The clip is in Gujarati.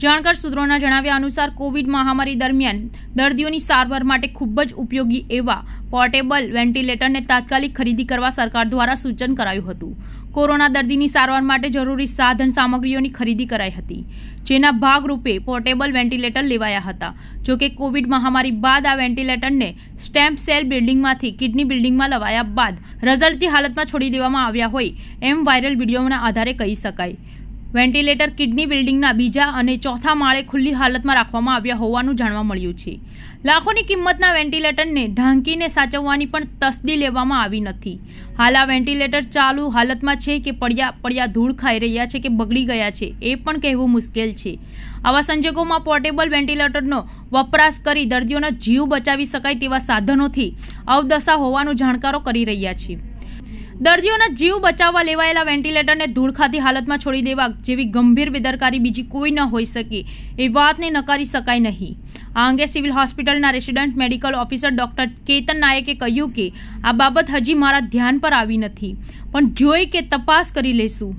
જાણકાર સૂત્રોના જણાવ્યા અનુસાર કોવિડ મહામારી દરમિયાન દર્દીઓની સારવાર માટે ખૂબ જ ઉપયોગી એવા પોર્ટેબલ વેન્ટિલેટરને તાત્કાલિક ખરીદી કરવા સરકાર દ્વારા સૂચન કરાયું હતું કોરોના દર્દીની સારવાર માટે જરૂરી સાધન સામગ્રીઓની ખરીદી કરાઈ હતી જેના ભાગરૂપે પોર્ટેબલ વેન્ટિલેટર લેવાયા હતા જોકે કોવિડ મહામારી બાદ આ વેન્ટિલેટરને સ્ટેમ્પ સેલ બિલ્ડિંગમાંથી કિડની બિલ્ડિંગમાં લવાયા બાદ રઝળતી હાલતમાં છોડી દેવામાં આવ્યા હોય એમ વાયરલ વિડીયોના આધારે કહી શકાય વેન્ટિલેટર કિડની બિલ્ડિંગના બીજા અને ચોથા માળે ખુલ્લી હાલતમાં રાખવામાં આવ્યા હોવાનું જાણવા મળ્યું છે લાખોની કિંમતના વેન્ટિલેટરને ઢાંકીને સાચવવાની પણ તસદી લેવામાં આવી નથી હાલ આ વેન્ટિલેટર ચાલુ હાલતમાં છે કે પડ્યા પડ્યા ધૂળ ખાઈ રહ્યા છે કે બગડી ગયા છે એ પણ કહેવું મુશ્કેલ છે આવા સંજોગોમાં પોર્ટેબલ વેન્ટિલેટરનો વપરાશ કરી દર્દીઓના જીવ બચાવી શકાય તેવા સાધનોથી અવદશા હોવાનું જાણકારો કરી રહ્યા છે દર્દીઓના જીવ બચાવવા લેવાયેલા વેન્ટિલેટરને ધૂળખાતી હાલતમાં છોડી દેવા જેવી ગંભીર બેદરકારી બીજી કોઈ ન હોઈ શકે એ વાતને નકારી શકાય નહીં આ અંગે સિવિલ હોસ્પિટલના resident medical officer doctor Ketan નાયકે કહ્યું કે આ બાબત હજી મારા ધ્યાન પર આવી નથી પણ જોઈ કે તપાસ કરી લેશું